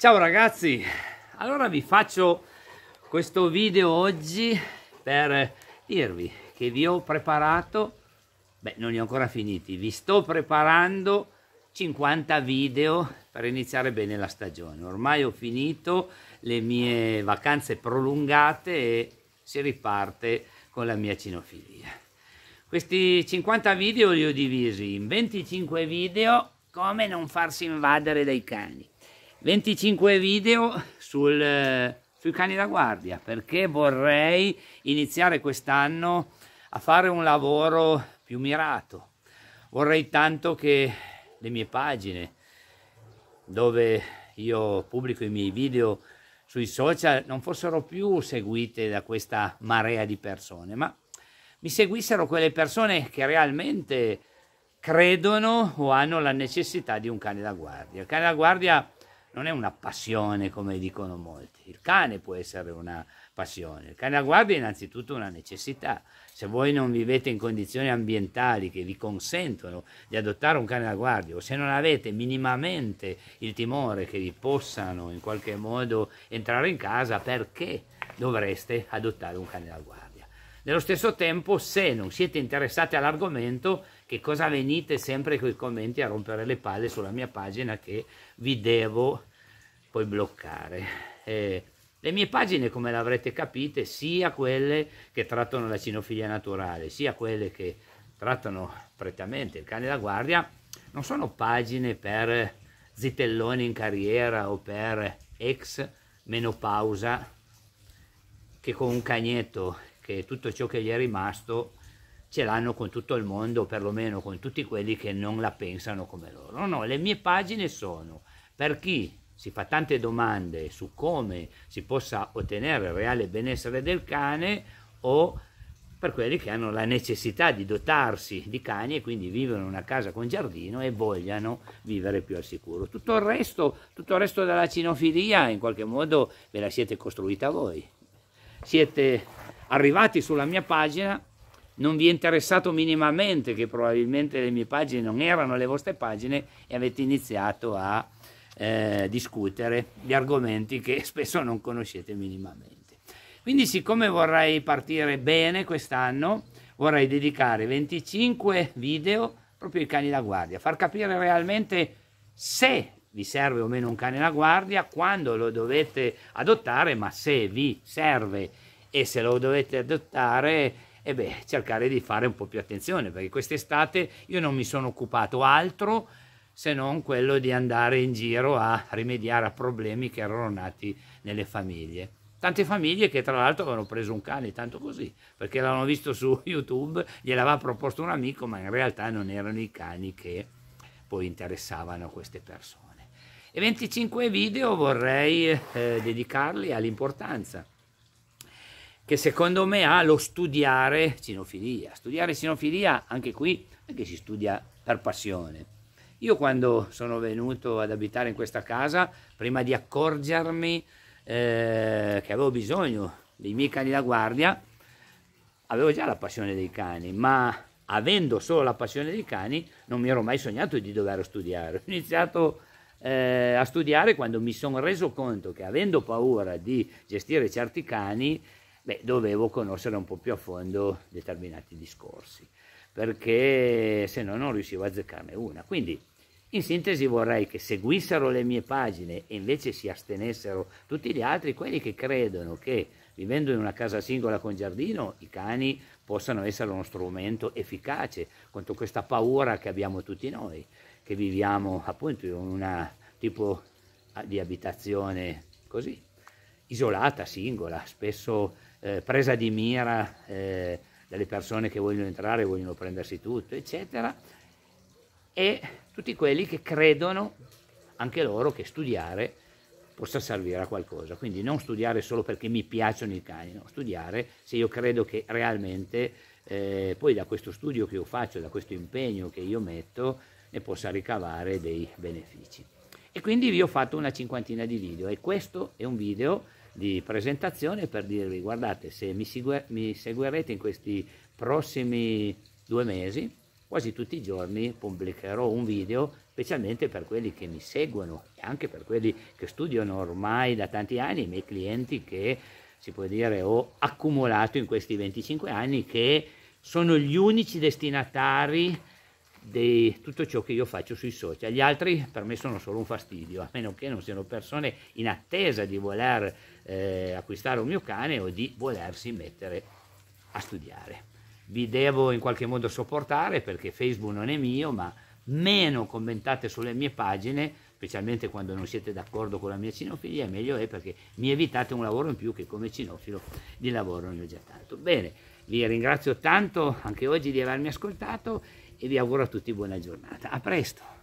Ciao ragazzi, allora vi faccio questo video oggi per dirvi che vi ho preparato, beh non li ho ancora finiti, vi sto preparando 50 video per iniziare bene la stagione. Ormai ho finito le mie vacanze prolungate e si riparte con la mia cinofilia. Questi 50 video li ho divisi in 25 video come non farsi invadere dai cani 25 video sul, eh, sui cani da guardia perché vorrei iniziare quest'anno a fare un lavoro più mirato. Vorrei tanto che le mie pagine dove io pubblico i miei video sui social non fossero più seguite da questa marea di persone, ma mi seguissero quelle persone che realmente credono o hanno la necessità di un cane da guardia. Il cane da guardia è non è una passione come dicono molti. Il cane può essere una passione. Il cane a guardia è innanzitutto una necessità. Se voi non vivete in condizioni ambientali che vi consentono di adottare un cane a guardia o se non avete minimamente il timore che vi possano in qualche modo entrare in casa, perché dovreste adottare un cane a guardia? Nello stesso tempo, se non siete interessati all'argomento, che cosa venite sempre con i commenti a rompere le palle sulla mia pagina che vi devo poi bloccare. Eh, le mie pagine, come l'avrete capite, sia quelle che trattano la cinofilia naturale, sia quelle che trattano prettamente il cane da guardia, non sono pagine per zitelloni in carriera o per ex menopausa che con un cagnetto che tutto ciò che gli è rimasto ce l'hanno con tutto il mondo, perlomeno con tutti quelli che non la pensano come loro. No, no, le mie pagine sono per chi si fa tante domande su come si possa ottenere il reale benessere del cane o per quelli che hanno la necessità di dotarsi di cani e quindi vivono in una casa con giardino e vogliano vivere più al sicuro. Tutto il resto, tutto il resto della cinofilia in qualche modo ve la siete costruita voi. Siete arrivati sulla mia pagina non vi è interessato minimamente che probabilmente le mie pagine non erano le vostre pagine e avete iniziato a eh, discutere di argomenti che spesso non conoscete minimamente. Quindi siccome vorrei partire bene quest'anno, vorrei dedicare 25 video proprio ai cani da guardia, far capire realmente se vi serve o meno un cane da guardia, quando lo dovete adottare, ma se vi serve e se lo dovete adottare e eh beh, cercare di fare un po' più attenzione perché quest'estate io non mi sono occupato altro se non quello di andare in giro a rimediare a problemi che erano nati nelle famiglie. Tante famiglie che tra l'altro avevano preso un cane, tanto così, perché l'hanno visto su YouTube, gliel'aveva proposto un amico, ma in realtà non erano i cani che poi interessavano queste persone. E 25 video vorrei eh, dedicarli all'importanza che secondo me ha lo studiare sinofilia. Studiare sinofilia anche qui, anche si studia per passione. Io quando sono venuto ad abitare in questa casa, prima di accorgermi eh, che avevo bisogno dei miei cani da guardia, avevo già la passione dei cani, ma avendo solo la passione dei cani non mi ero mai sognato di dover studiare. Ho iniziato eh, a studiare quando mi sono reso conto che avendo paura di gestire certi cani, beh, dovevo conoscere un po' più a fondo determinati discorsi, perché se no non riuscivo a azzeccarne una. Quindi, in sintesi vorrei che seguissero le mie pagine e invece si astenessero tutti gli altri, quelli che credono che vivendo in una casa singola con giardino i cani possano essere uno strumento efficace contro questa paura che abbiamo tutti noi, che viviamo appunto in un tipo di abitazione così isolata, singola, spesso eh, presa di mira eh, dalle persone che vogliono entrare, vogliono prendersi tutto, eccetera, e tutti quelli che credono anche loro che studiare possa servire a qualcosa. Quindi non studiare solo perché mi piacciono i cani, no? studiare se io credo che realmente eh, poi da questo studio che io faccio, da questo impegno che io metto, ne possa ricavare dei benefici. E quindi vi ho fatto una cinquantina di video e questo è un video di presentazione per dirvi guardate se mi, segue, mi seguirete in questi prossimi due mesi quasi tutti i giorni pubblicherò un video specialmente per quelli che mi seguono e anche per quelli che studiano ormai da tanti anni, i miei clienti che si può dire ho accumulato in questi 25 anni che sono gli unici destinatari di tutto ciò che io faccio sui social. Gli altri per me sono solo un fastidio, a meno che non siano persone in attesa di voler eh, acquistare un mio cane o di volersi mettere a studiare. Vi devo in qualche modo sopportare perché Facebook non è mio, ma meno commentate sulle mie pagine, specialmente quando non siete d'accordo con la mia cinofilia, meglio è perché mi evitate un lavoro in più che come cinofilo di lavoro ne ho già tanto. Bene, vi ringrazio tanto anche oggi di avermi ascoltato e vi auguro a tutti buona giornata. A presto!